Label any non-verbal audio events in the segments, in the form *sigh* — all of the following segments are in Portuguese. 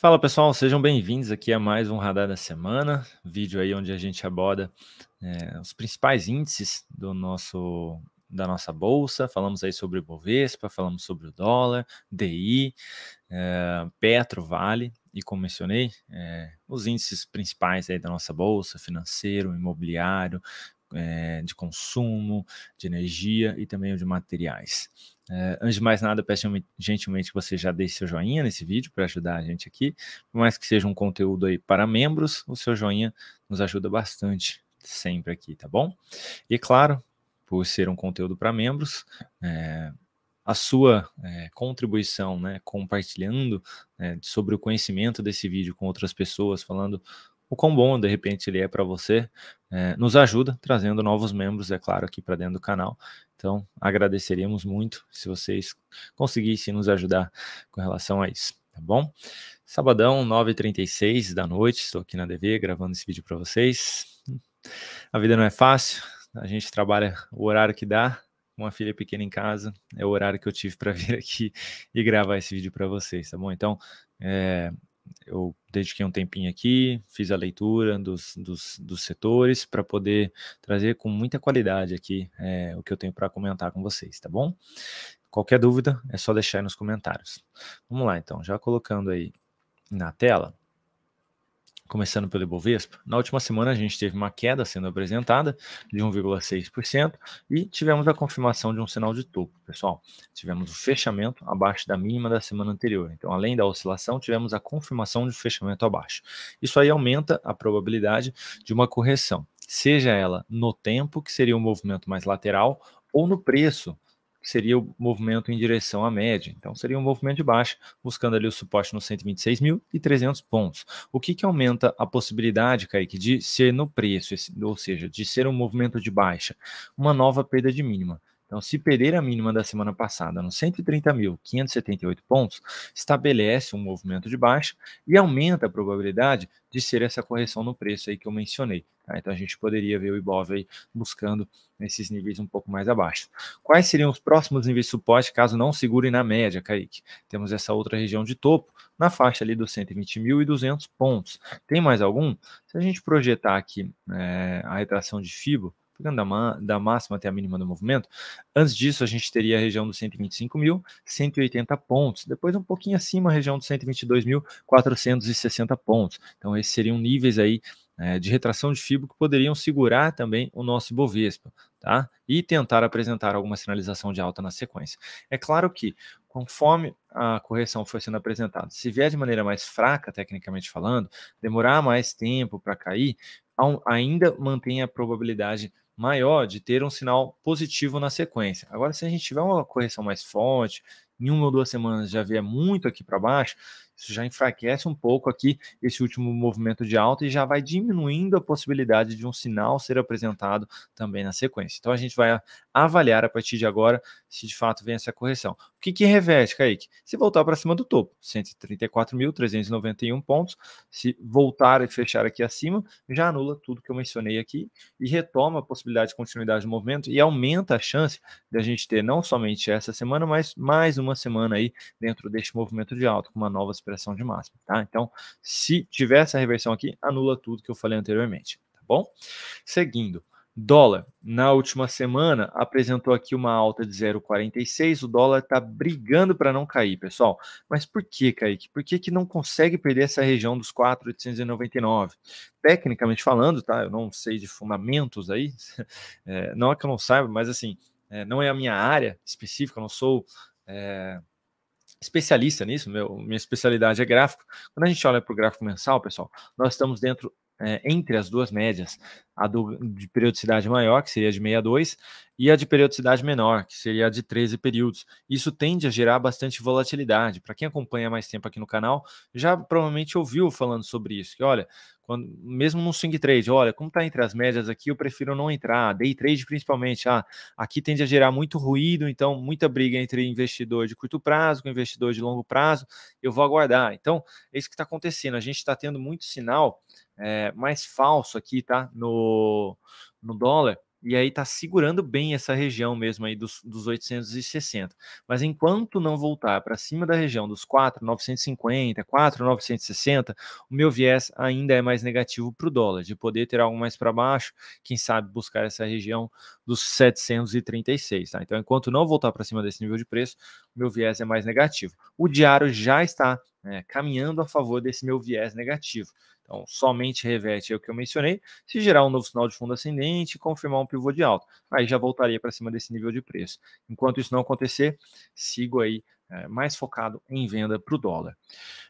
Fala pessoal, sejam bem-vindos aqui a mais um Radar da Semana, vídeo aí onde a gente aborda é, os principais índices do nosso da nossa bolsa, falamos aí sobre o Bovespa, falamos sobre o dólar, DI, é, Petro, Vale, e como mencionei, é, os índices principais aí da nossa bolsa, financeiro, imobiliário, é, de consumo, de energia e também o de materiais. É, antes de mais nada, peço gentilmente que você já deixe seu joinha nesse vídeo para ajudar a gente aqui. Por mais que seja um conteúdo aí para membros, o seu joinha nos ajuda bastante sempre aqui, tá bom? E claro, por ser um conteúdo para membros, é, a sua é, contribuição, né, compartilhando é, sobre o conhecimento desse vídeo com outras pessoas, falando o quão bom de repente ele é para você, é, nos ajuda trazendo novos membros, é claro, aqui para dentro do canal. Então, agradeceríamos muito se vocês conseguissem nos ajudar com relação a isso, tá bom? Sabadão, 9h36 da noite, estou aqui na DV gravando esse vídeo para vocês. A vida não é fácil, a gente trabalha o horário que dá, uma filha pequena em casa, é o horário que eu tive para *laughs* vir aqui e gravar esse vídeo para vocês, tá bom? Então, é, eu dediquei um tempinho aqui, fiz a leitura dos, dos, dos setores para poder trazer com muita qualidade aqui é, o que eu tenho para comentar com vocês, tá bom? Qualquer dúvida é só deixar aí nos comentários. Vamos lá então, já colocando aí na tela começando pelo Ibovespa, na última semana a gente teve uma queda sendo apresentada de 1,6% e tivemos a confirmação de um sinal de topo, pessoal. Tivemos o fechamento abaixo da mínima da semana anterior. Então, além da oscilação, tivemos a confirmação de fechamento abaixo. Isso aí aumenta a probabilidade de uma correção, seja ela no tempo, que seria um movimento mais lateral, ou no preço, seria o movimento em direção à média. Então, seria um movimento de baixa, buscando ali o suporte nos 126.300 pontos. O que, que aumenta a possibilidade, Kaique, de ser no preço, ou seja, de ser um movimento de baixa, uma nova perda de mínima. Então, se perder a mínima da semana passada nos 130.578 pontos, estabelece um movimento de baixa e aumenta a probabilidade de ser essa correção no preço aí que eu mencionei. Tá? Então a gente poderia ver o Ibov aí buscando esses níveis um pouco mais abaixo. Quais seriam os próximos níveis de suporte caso não segurem na média, Kaique? Temos essa outra região de topo na faixa ali dos 120.200 pontos. Tem mais algum? Se a gente projetar aqui é, a retração de FIBO, pegando da, da, máxima até a mínima do movimento. Antes disso, a gente teria a região dos 125.180 pontos, depois um pouquinho acima a região dos 122.460 pontos. Então, esses seriam níveis aí é, de retração de fibra que poderiam segurar também o nosso Ibovespa, tá? E tentar apresentar alguma sinalização de alta na sequência. É claro que, conforme a correção for sendo apresentada, se vier de maneira mais fraca, tecnicamente falando, demorar mais tempo para cair, ainda mantém a probabilidade maior de ter um sinal positivo na sequência. Agora, se a gente tiver uma correção mais forte, em uma ou duas semanas já vier muito aqui para baixo, isso já enfraquece um pouco aqui esse último movimento de alta e já vai diminuindo a possibilidade de um sinal ser apresentado também na sequência. Então a gente vai avaliar a partir de agora se de fato vem essa correção. O que, que reveste, Kaique? Se voltar para cima do topo, 134.391 pontos, se voltar e fechar aqui acima, já anula tudo que eu mencionei aqui e retoma a possibilidade de continuidade do movimento e aumenta a chance de a gente ter não somente essa semana, mas mais uma semana aí dentro deste movimento de alta, com uma nova aspiração de máxima, tá? Então, se tiver essa reversão aqui, anula tudo que eu falei anteriormente, tá bom? Seguindo, Dólar, na última semana, apresentou aqui uma alta de 0,46. O dólar está brigando para não cair, pessoal. Mas por que, Kaique? Por que, que não consegue perder essa região dos 4,899? Tecnicamente falando, tá? Eu não sei de fundamentos aí, *laughs* é, não é que eu não saiba, mas assim, é, não é a minha área específica, eu não sou. É, especialista nisso, meu, minha especialidade é gráfico. Quando a gente olha para o gráfico mensal, pessoal, nós estamos dentro é, entre as duas médias, a do, de periodicidade maior, que seria de 62, e a de periodicidade menor, que seria a de 13 períodos. Isso tende a gerar bastante volatilidade. Para quem acompanha mais tempo aqui no canal, já provavelmente ouviu falando sobre isso, que olha, quando, mesmo no swing trade, olha, como está entre as médias aqui, eu prefiro não entrar, day trade principalmente, ah, aqui tende a gerar muito ruído, então muita briga entre investidor de curto prazo com investidor de longo prazo, eu vou aguardar. Então, é isso que está acontecendo, a gente está tendo muito sinal é, mais falso aqui, tá, no, no dólar, e aí está segurando bem essa região mesmo aí dos, dos 860. Mas enquanto não voltar para cima da região dos 4,950, 4,960, o meu viés ainda é mais negativo para o dólar, de poder ter algo mais para baixo, quem sabe buscar essa região dos 736. Tá? Então, enquanto não voltar para cima desse nível de preço, o meu viés é mais negativo. O diário já está né, caminhando a favor desse meu viés negativo. Então, somente reverte o que eu mencionei, se gerar um novo sinal de fundo ascendente confirmar um pivô de alta. Aí já voltaria para cima desse nível de preço. Enquanto isso não acontecer, sigo aí é, mais focado em venda para o dólar.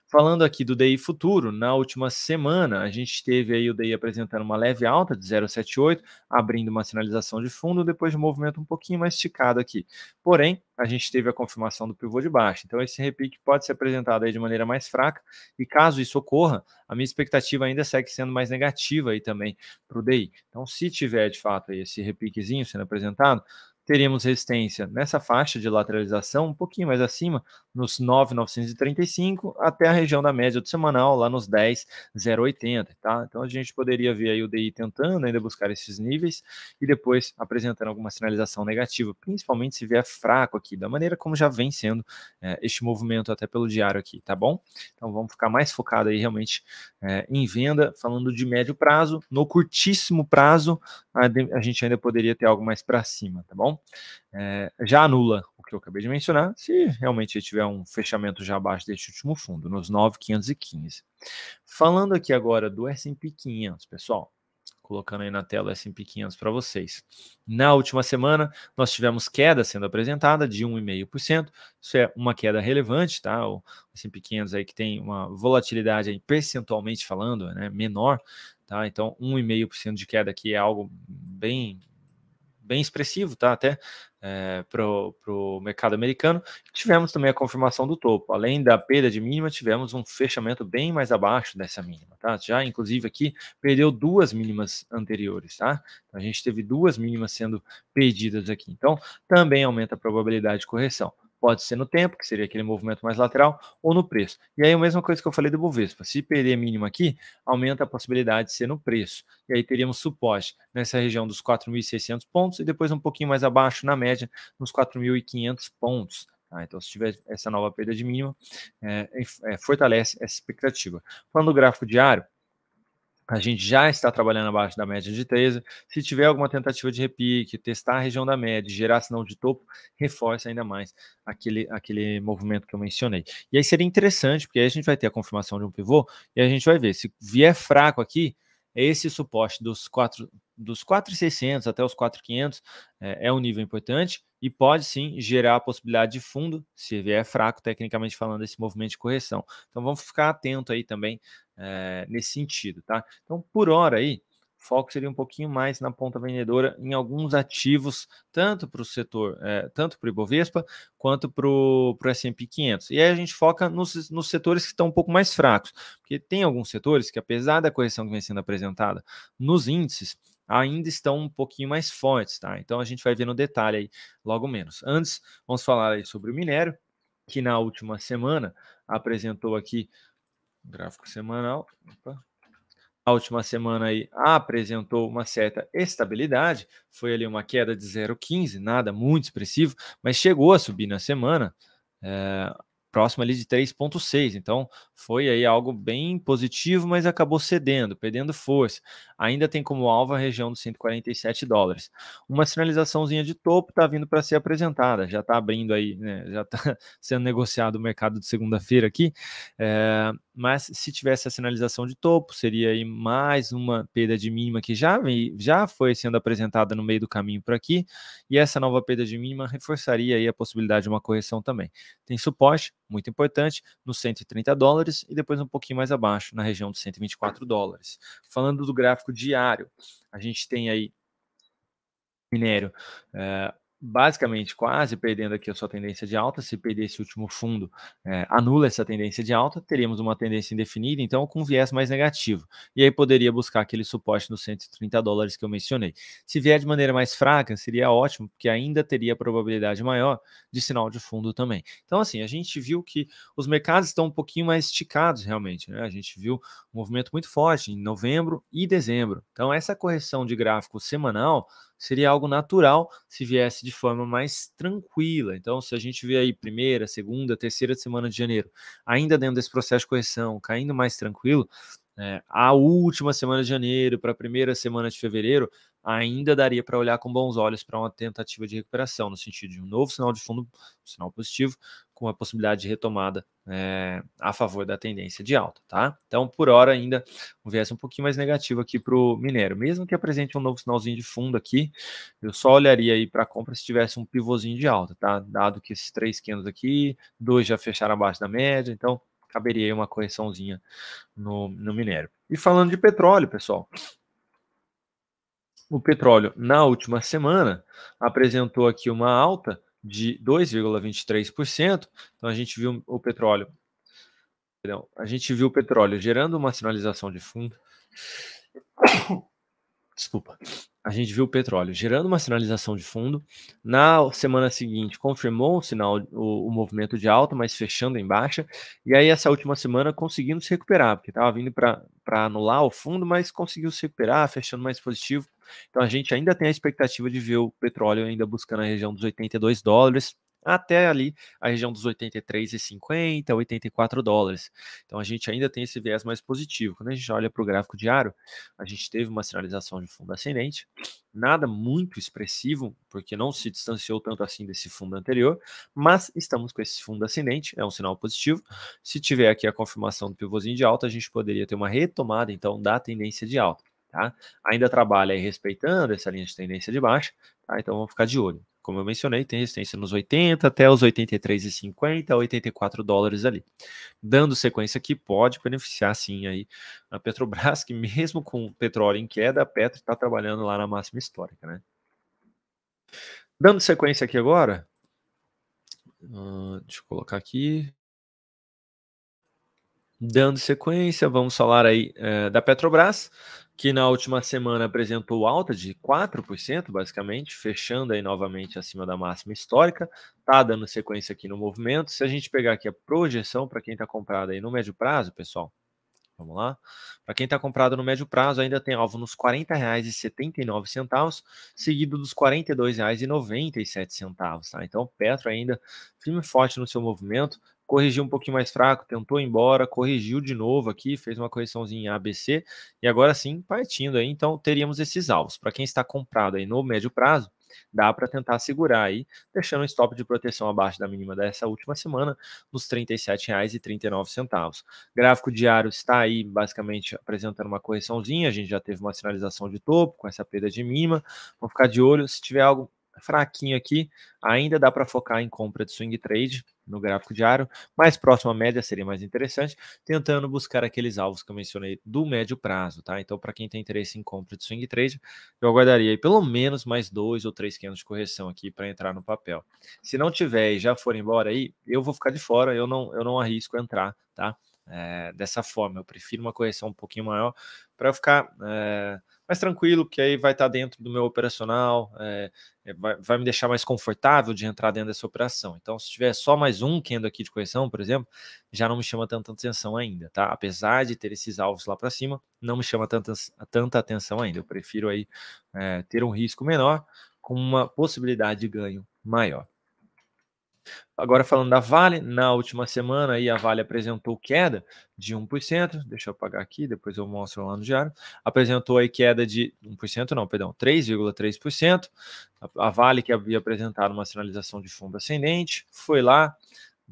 Falando aqui do DI futuro, na última semana a gente teve aí o DI apresentando uma leve alta de 0,78, abrindo uma sinalização de fundo, depois de um movimento um pouquinho mais esticado aqui. Porém, a gente teve a confirmação do pivô de baixo, então esse repique pode ser apresentado aí de maneira mais fraca, e caso isso ocorra, a minha expectativa ainda segue sendo mais negativa aí também para o DI. Então, se tiver de fato esse repiquezinho sendo apresentado, teríamos resistência nessa faixa de lateralização, um pouquinho mais acima, nos 9,935 até a região da média do semanal, lá nos 10,080, tá? Então a gente poderia ver aí o DI tentando ainda buscar esses níveis e depois apresentando alguma sinalização negativa, principalmente se vier fraco aqui, da maneira como já vem sendo é, este movimento até pelo diário aqui, tá bom? Então vamos ficar mais focado aí realmente é, em venda, falando de médio prazo, no curtíssimo prazo a, a gente ainda poderia ter algo mais para cima, tá bom? é, já anula o que eu acabei de mencionar, se realmente tiver um fechamento já abaixo deste último fundo, nos 9,515. Falando aqui agora do S&P 500, pessoal, colocando aí na tela S&P 500 para vocês. Na última semana, nós tivemos queda sendo apresentada de 1,5%. Isso é uma queda relevante, tá? O S&P 500 aí que tem uma volatilidade aí percentualmente falando, né, menor, tá? Então, 1,5% de queda aqui é algo bem bem expressivo, tá? Até é, para o mercado americano. Tivemos também a confirmação do topo. Além da perda de mínima, tivemos um fechamento bem mais abaixo dessa mínima, tá? Já, inclusive, aqui perdeu duas mínimas anteriores, tá? Então, a gente teve duas mínimas sendo perdidas aqui. Então, também aumenta a probabilidade de correção. Pode ser no tempo, que seria aquele movimento mais lateral, ou no preço. E aí a mesma coisa que eu falei do Bovespa. Se perder mínimo aqui, aumenta a possibilidade de ser no preço. E aí teríamos suporte nessa região dos 4.600 pontos e depois um pouquinho mais abaixo, na média, nos 4.500 pontos. Tá? então, se tiver essa nova perda de mínimo, é, é, fortalece essa expectativa. Falando do gráfico diário, a gente já está trabalhando abaixo da média de 13. Se tiver alguma tentativa de repique, testar a região da média, gerar sinal de topo, reforça ainda mais aquele, aquele movimento que eu mencionei. E aí seria interessante, porque aí a gente vai ter a confirmação de um pivô e a gente vai ver. Se vier fraco aqui, esse suporte dos 4, dos 4,600 até os 4,500 é, é um nível importante e pode sim gerar a possibilidade de fundo, se vier fraco, tecnicamente falando, esse movimento de correção. Então vamos ficar atento aí também é, nesse sentido, tá? Então, por hora aí, foco seria um pouquinho mais na ponta vendedora em alguns ativos, tanto para o setor, é, tanto para o Ibovespa, quanto para o S&P 500. E aí a gente foca nos, nos setores que estão um pouco mais fracos, porque tem alguns setores que, apesar da correção que vem sendo apresentada nos índices, ainda estão um pouquinho mais fortes, tá? Então a gente vai ver no detalhe aí logo menos. Antes, vamos falar aí sobre o minério, que na última semana apresentou aqui Gráfico semanal. Opa. A última semana aí apresentou uma certa estabilidade, foi ali uma queda de 0,15, nada muito expressivo, mas chegou a subir na semana, é, próximo ali de 3,6. Então foi aí algo bem positivo, mas acabou cedendo, perdendo força ainda tem como alvo a região dos 147 dólares. Uma sinalizaçãozinha de topo está vindo para ser apresentada, já está abrindo aí, né, já está *laughs* sendo negociado o mercado de segunda-feira aqui, é, mas se tivesse a sinalização de topo, seria aí mais uma perda de mínima que já, já foi sendo apresentada no meio do caminho por aqui, e essa nova perda de mínima reforçaria aí a possibilidade de uma correção também. Tem suporte, muito importante, nos 130 dólares e depois um pouquinho mais abaixo, na região dos 124 dólares. Falando do gráfico gráfico diário, a gente tem aí minério eh, basicamente quase perdendo aqui a sua tendência de alta. Se perder esse último fundo, é, anula essa tendência de alta, teríamos uma tendência indefinida, então com viés mais negativo. E aí poderia buscar aquele suporte nos 130 dólares que eu mencionei. Se vier de maneira mais fraca, seria ótimo, porque ainda teria probabilidade maior de sinal de fundo também. Então, assim, a gente viu que os mercados estão um pouquinho mais esticados realmente. Né? A gente viu um movimento muito forte em novembro e dezembro. Então, essa correção de gráfico semanal seria algo natural se viesse de forma mais tranquila. Então, se a gente vê aí primeira, segunda, terceira semana de janeiro, ainda dentro desse processo de correção, caindo mais tranquilo, é, a última semana de janeiro para a primeira semana de fevereiro, ainda daria para olhar com bons olhos para uma tentativa de recuperação, no sentido de um novo sinal de fundo, um sinal positivo, com a possibilidade de retomada é, a favor da tendência de alta, tá? Então, por hora ainda, um viés um pouquinho mais negativo aqui para o minério, mesmo que apresente um novo sinalzinho de fundo aqui, eu só olharia aí para compra se tivesse um pivôzinho de alta, tá? Dado que esses três candles aqui, dois já fecharam abaixo da média, então caberia aí uma correçãozinha no, no minério. E falando de petróleo, pessoal, o petróleo na última semana apresentou aqui uma alta de 2,23%. Então a gente viu o petróleo, perdão, a gente viu o petróleo gerando uma sinalização de fundo. *coughs* Desculpa a gente viu o petróleo gerando uma sinalização de fundo. Na semana seguinte, confirmou o sinal, o, o movimento de alta, mas fechando em baixa. E aí, essa última semana, conseguindo se recuperar, porque estava vindo para anular o fundo, mas conseguiu se recuperar, fechando mais positivo. Então, a gente ainda tem a expectativa de ver o petróleo ainda buscando a região dos 82 dólares até ali a região dos 83,50, 84 dólares. Então a gente ainda tem esse viés mais positivo. Quando a gente olha para o gráfico diário, a gente teve uma sinalização de fundo ascendente, nada muito expressivo, porque não se distanciou tanto assim desse fundo anterior, mas estamos com esse fundo ascendente, é um sinal positivo. Se tiver aqui a confirmação do pivôzinho de alta, a gente poderia ter uma retomada então da tendência de alta. Tá? Ainda trabalha aí respeitando essa linha de tendência de baixa, tá? então vamos ficar de olho como eu mencionei, tem resistência nos 80 até os 83,50, 84 dólares ali. Dando sequência aqui, pode beneficiar sim aí a Petrobras, que mesmo com petróleo em queda, a Petro está trabalhando lá na máxima histórica, né? Dando sequência aqui agora, uh, deixa eu colocar aqui. Dando sequência, vamos falar aí é, da Petrobras, que na última semana apresentou alta de 4%, basicamente, fechando aí novamente acima da máxima histórica. Tá dando sequência aqui no movimento. Se a gente pegar aqui a projeção para quem está comprado aí no médio prazo, pessoal, vamos lá. Para quem está comprado no médio prazo, ainda tem alvo nos R$ 40,79, seguido dos R$ 42,97, tá? Então, Petro ainda firme e forte no seu movimento, corrigiu um pouquinho mais fraco, tentou ir embora, corrigiu de novo aqui, fez uma correçãozinha ABC e agora sim partindo aí, então teríamos esses alvos. Para quem está comprado aí no médio prazo, dá para tentar segurar aí, deixando um stop de proteção abaixo da mínima dessa última semana, nos R$ 37,39. Gráfico diário está aí basicamente apresentando uma correçãozinha, a gente já teve uma sinalização de topo com essa perda de mínima. Vou ficar de olho, se tiver algo fraquinho aqui, ainda dá para focar em compra de swing trade no gráfico diário, mais próximo à média seria mais interessante, tentando buscar aqueles alvos que eu mencionei do médio prazo, tá? Então, para quem tem interesse em compra de swing trade, eu aguardaria pelo menos mais dois ou três quinhentos de correção aqui para entrar no papel. Se não tiver e já for embora aí, eu vou ficar de fora, eu não, eu não arrisco entrar, tá? é, dessa forma. Eu prefiro uma correção um pouquinho maior para ficar é, mais tranquilo, porque aí vai estar tá dentro do meu operacional, é, vai, vai, me deixar mais confortável de entrar dentro dessa operação. Então, se tiver só mais um candle aqui de correção, por exemplo, já não me chama tanta atenção ainda, tá? Apesar de ter esses alvos lá para cima, não me chama tanta, tanta atenção ainda. Eu prefiro aí ter um risco menor com uma possibilidade de ganho maior. Agora falando da Vale, na última semana aí a Vale apresentou queda de 1%, deixa eu apagar aqui, depois eu mostro lá no diário. Apresentou aí queda de 1%, não, perdão, 3,3%. A Vale que havia apresentado uma sinalização de fundo ascendente, foi lá,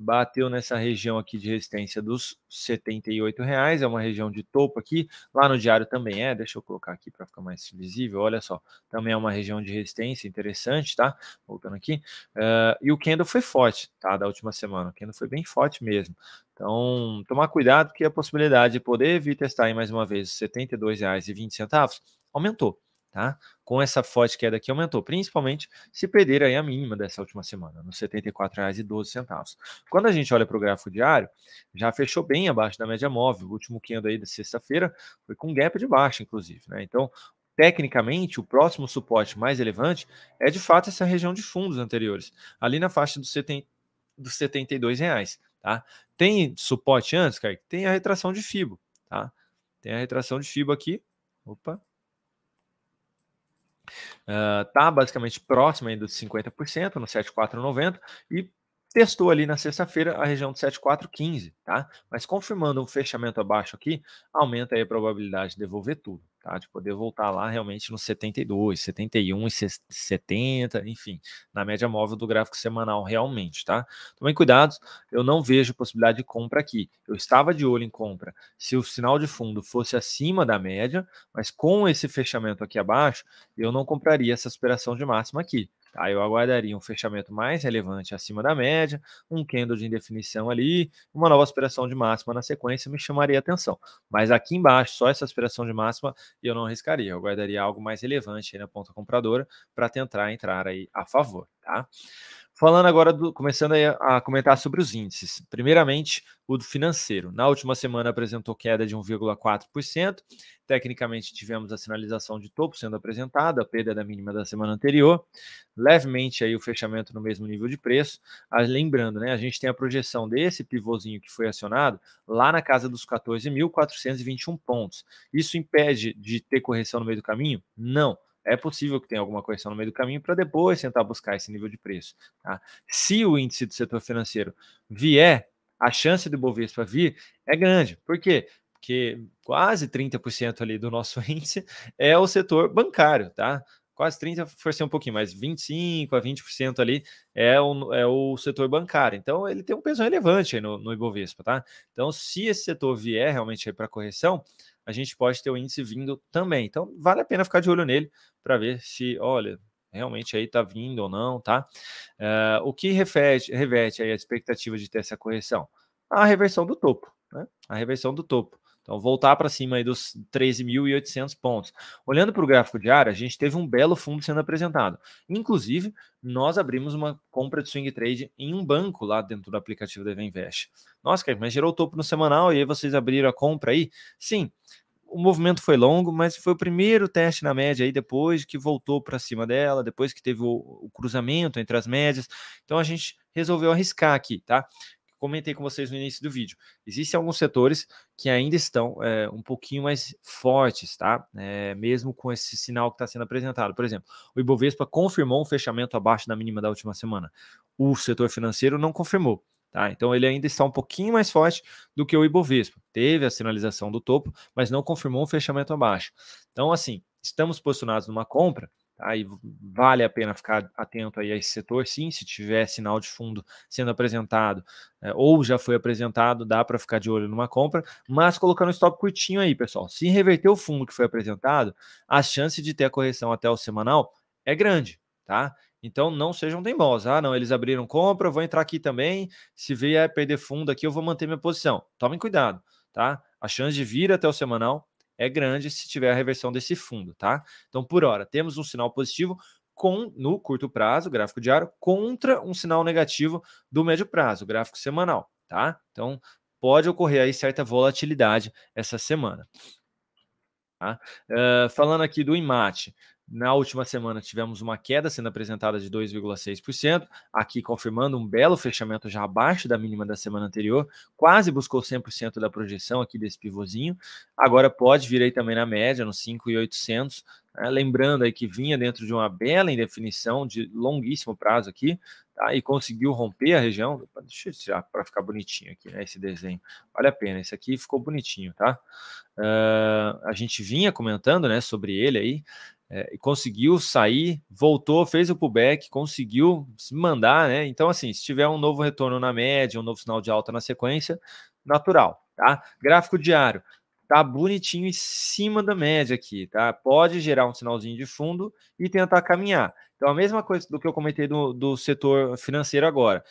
bateu nessa região aqui de resistência dos R$ reais, é uma região de topo aqui, lá no diário também é, deixa eu colocar aqui para ficar mais visível, olha só, também é uma região de resistência interessante, tá? Voltando aqui, uh, e o candle foi forte, tá? Da última semana, o candle foi bem forte mesmo, então tomar cuidado que a possibilidade de poder vir testar aí mais uma vez os R$ 72,20 aumentou, tá? Com essa forte queda que aumentou, principalmente se perder aí a mínima dessa última semana, nos R$ 74,12. Quando a gente olha para o gráfico diário, já fechou bem abaixo da média móvel. O último queda aí da sexta-feira foi com gap de baixa, inclusive, né? Então, tecnicamente, o próximo suporte mais relevante é de fato essa região de fundos anteriores, ali na faixa dos, seten... dos reais, tá? Tem suporte antes, Kaique? Tem a retração de FIBO, tá? Tem a retração de FIBO aqui. Opa, está ah, uh, basicamente próximo aí dos 50%, no 7490, e testou ali na sexta-feira a região de 7415, tá? Mas confirmando um fechamento abaixo aqui, aumenta aí a probabilidade de devolver tudo, tá? De poder voltar lá realmente no 72, 71 e 70, enfim, na média móvel do gráfico semanal realmente, tá? Tomem cuidado, eu não vejo possibilidade de compra aqui. Eu estava de olho em compra se o sinal de fundo fosse acima da média, mas com esse fechamento aqui abaixo, eu não compraria essa superação de máxima aqui. Aí eu aguardaria um fechamento mais relevante acima da média, um candle de indefinição ali, uma nova aspiração de máxima na sequência me chamaria atenção. Mas aqui embaixo, só essa aspiração de máxima eu não arriscaria. Eu guardaria algo mais relevante na ponta compradora para tentar entrar aí a favor, tá? Falando agora, do, começando a comentar sobre os índices. Primeiramente, o do financeiro. Na última semana apresentou queda de 1,4%. Tecnicamente, tivemos a sinalização de topo sendo apresentada, a perda da mínima da semana anterior. Levemente aí o fechamento no mesmo nível de preço. Mas, ah, lembrando, né, a gente tem a projeção desse pivôzinho que foi acionado lá na casa dos 14.421 pontos. Isso impede de ter correção no meio do caminho? Não é possível que tenha alguma correção no meio do caminho para depois tentar buscar esse nível de preço. Tá? Se o índice do setor financeiro vier, a chance do Bovespa vir é grande. Por quê? Porque quase 30% ali do nosso *laughs* índice é o setor bancário, tá? Quase 30%, forcei um pouquinho, mas 25% a 20% ali é o, é o setor bancário. Então, ele tem um peso relevante no, no Ibovespa, tá? Então, se esse setor vier realmente para correção, a gente pode ter o índice vindo também. Então, vale a pena ficar de olho nele para ver se, olha, realmente aí está vindo ou não, tá? Uh, o que refete, reverte aí a expectativa de ter essa correção? A reversão do topo, né? A reversão do topo. Então, voltar para cima aí dos 13.800 pontos. Olhando para o gráfico diário, a gente teve um belo fundo sendo apresentado. Inclusive, nós abrimos uma compra de swing trade em um banco lá dentro do aplicativo da Evenvest. Nossa, cara, mas gerou topo no semanal e aí vocês abriram a compra aí? Sim, o movimento foi longo, mas foi o primeiro teste na média aí depois que voltou para cima dela, depois que teve o, o, cruzamento entre as médias. Então a gente resolveu arriscar aqui, tá? comentei com vocês no início do vídeo. Existem alguns setores que ainda estão é, um pouquinho mais fortes, tá? É, mesmo com esse sinal que está sendo apresentado. Por exemplo, o Ibovespa confirmou um fechamento abaixo da mínima da última semana. O setor financeiro não confirmou. Tá? Então ele ainda está um pouquinho mais forte do que o Ibovespa. Teve a sinalização do topo, mas não confirmou um fechamento abaixo. Então, assim, estamos posicionados numa compra Aí vale a pena ficar atento aí a esse setor, sim, se tiver sinal de fundo sendo apresentado é, ou já foi apresentado, dá para ficar de olho numa compra, mas colocando um stop curtinho aí, pessoal. Se reverter o fundo que foi apresentado, a chance de ter a correção até o semanal é grande, tá? Então não sejam teimosos. Ah, não, eles abriram compra, vou entrar aqui também. Se vier perder fundo aqui, eu vou manter minha posição. Tomem cuidado, tá? A chance de vir até o semanal é grande se tiver a reversão desse fundo, tá? Então, por hora, temos um sinal positivo com, no curto prazo, gráfico diário, contra um sinal negativo do médio prazo, gráfico semanal, tá? Então, pode ocorrer aí certa volatilidade essa semana. Tá? Uh, falando aqui do IMAT, na última semana tivemos uma queda sendo apresentada de 2,6%, aqui confirmando um belo fechamento já abaixo da mínima da semana anterior, quase buscou 100% da projeção aqui desse pivôzinho. Agora pode vir aí também na média, nos 5,800, né? lembrando aí que vinha dentro de uma bela indefinição de longuíssimo prazo aqui, tá? E conseguiu romper a região. Deixa eu tirar para ficar bonitinho aqui, né? Esse desenho. Vale a pena, esse aqui ficou bonitinho, tá? Uh, a gente vinha comentando, né, sobre ele aí é, conseguiu sair, voltou, fez o pullback, conseguiu se mandar, né? Então, assim, se tiver um novo retorno na média, um novo sinal de alta na sequência, natural, tá? Gráfico diário, tá bonitinho em cima da média aqui, tá? Pode gerar um sinalzinho de fundo e tentar caminhar. Então, a mesma coisa do que eu comentei do, do setor financeiro agora.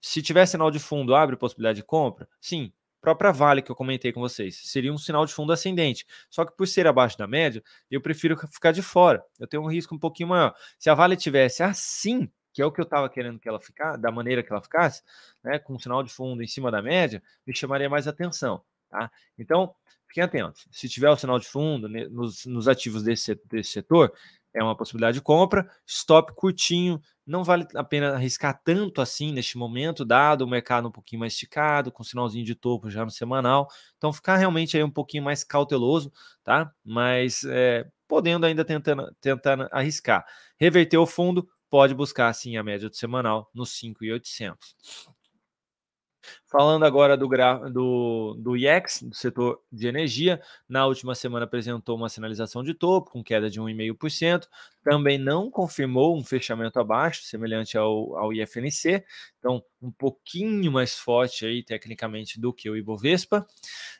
Se tiver sinal de fundo, abre possibilidade de compra? Sim, própria Vale que eu comentei com vocês. Seria um sinal de fundo ascendente. Só que por ser abaixo da média, eu prefiro ficar de fora. Eu tenho um risco um pouquinho maior. Se a Vale tivesse assim, que é o que eu estava querendo que ela ficasse, da maneira que ela ficasse, né, com um sinal de fundo em cima da média, me chamaria mais atenção. Tá? Então, Fiquem atentos. Se tiver o sinal de fundo né, nos, nos ativos desse, desse setor, é uma possibilidade de compra. Stop curtinho, não vale a pena arriscar tanto assim neste momento, dado o mercado um pouquinho mais esticado, com sinalzinho de topo já no semanal. Então, ficar realmente aí um pouquinho mais cauteloso, tá? Mas é, podendo ainda tentar tentar arriscar. Reverter o fundo, pode buscar assim a média do semanal nos 5,800. Falando agora do, do, do IEX, do setor de energia, na última semana apresentou uma sinalização de topo, com queda de 1,5%. Também não confirmou um fechamento abaixo, semelhante ao, ao IFNC, então um pouquinho mais forte aí, tecnicamente, do que o Ibovespa.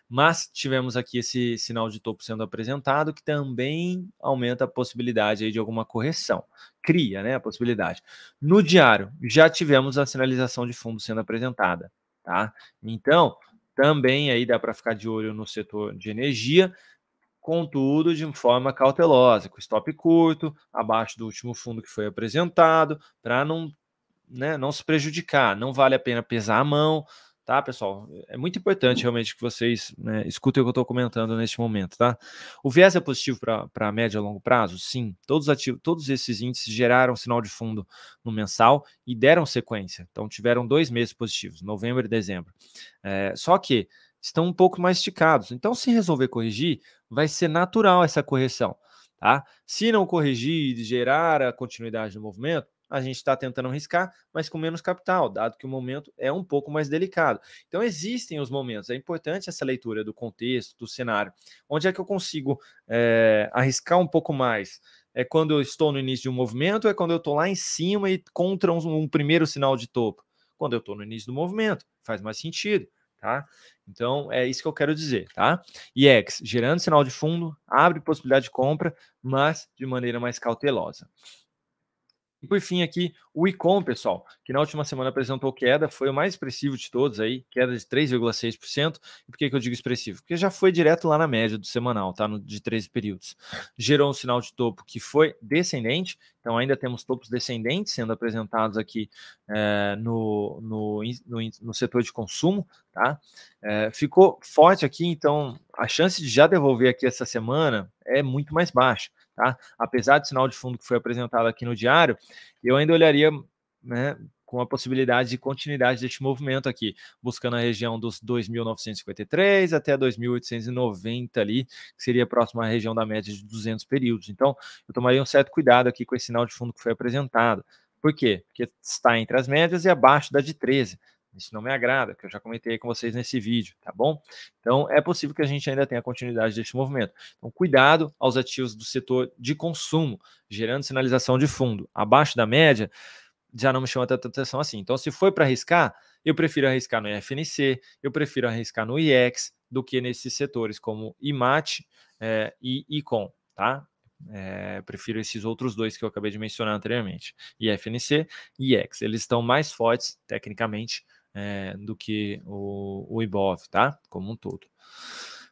Mas tivemos aqui esse sinal de topo sendo apresentado, que também aumenta a possibilidade aí de alguma correção. Cria né, a possibilidade. No diário, já tivemos a sinalização de fundo sendo apresentada tá? Então, também aí dá para ficar de olho no setor de energia, contudo de forma cautelosa, com stop curto, abaixo do último fundo que foi apresentado, para não, né, não se prejudicar. Não vale a pena pesar a mão, tá, pessoal? É muito importante realmente que vocês né, escutem o que eu estou comentando neste momento, tá? O viés é positivo para média e longo prazo? Sim. Todos, ativos, todos esses índices geraram sinal de fundo no mensal e deram sequência. Então, tiveram dois meses positivos, novembro e dezembro. É, só que estão um pouco mais esticados. Então, se resolver corrigir, vai ser natural essa correção. Tá? Se não corrigir e gerar a continuidade do movimento, a gente está tentando arriscar, mas com menos capital, dado que o momento é um pouco mais delicado. Então, existem os momentos, é importante essa leitura do contexto, do cenário. Onde é que eu consigo é, arriscar um pouco mais? É quando eu estou no início de um movimento, é quando eu estou lá em cima e contra um, um primeiro sinal de topo? Quando eu estou no início do movimento, faz mais sentido. Tá? Então é isso que eu quero dizer, tá? IEX gerando sinal de fundo, abre possibilidade de compra, mas de maneira mais cautelosa. E por fim aqui, o Icom, pessoal, que na última semana apresentou queda, foi o mais expressivo de todos aí, queda de 3,6%. por que, que eu digo expressivo? Porque já foi direto lá na média do semanal, tá? No, de 13 períodos. Gerou um sinal de topo que foi descendente, então ainda temos topos descendentes sendo apresentados aqui é, no, no, no, no, setor de consumo, tá? É, ficou forte aqui, então a chance de já devolver aqui essa semana é muito mais baixa. Tá? Apesar do sinal de fundo que foi apresentado aqui no diário, eu ainda olharia né, com a possibilidade de continuidade deste movimento aqui, buscando a região dos 2.953 até 2.890 ali, que seria próximo à região da média de 200 períodos. Então, eu tomaria um certo cuidado aqui com esse sinal de fundo que foi apresentado. Por quê? Porque está entre as médias e abaixo da de 13. Isso não me agrada, que eu já comentei com vocês nesse vídeo, tá bom? Então, é possível que a gente ainda tenha continuidade deste movimento. Então, cuidado aos ativos do setor de consumo, gerando sinalização de fundo. Abaixo da média, já não me chama tanta atenção assim. Então, se for para arriscar, eu prefiro arriscar no FNC, eu prefiro arriscar no IEX do que nesses setores como IMAT é, e ICOM, tá? É, prefiro esses outros dois que eu acabei de mencionar anteriormente, IFNC e IEX. Eles estão mais fortes tecnicamente é, do que o, o Ibov, tá? Como um todo.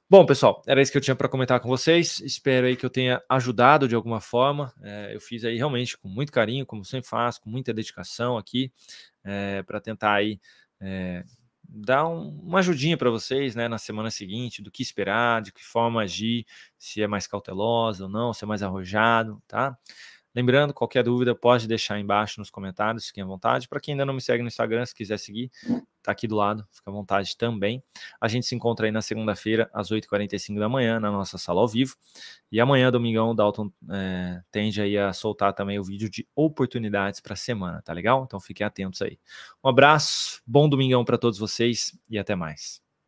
Bom, pessoal, era isso que eu tinha para comentar com vocês. Espero aí que eu tenha ajudado de alguma forma. É, eu fiz aí realmente com muito carinho, como sempre faço, com muita dedicação aqui, é, eh, para tentar aí é, dar um, uma ajudinha para vocês, né, na semana seguinte, do que esperar, de que forma agir, se é mais cautelosa ou não, se é mais arrojado, tá? Lembrando, qualquer dúvida pode deixar embaixo nos comentários, fiquem à vontade. Para quem ainda não me segue no Instagram, se quiser seguir, tá aqui do lado, fica à vontade também. A gente se encontra aí na segunda-feira, às 8h45 da manhã, na nossa sala ao vivo. E amanhã, domingão, o Dalton é, tende aí a soltar também o vídeo de oportunidades para a semana, tá legal? Então fiquem atentos aí. Um abraço, bom domingão para todos vocês e até mais.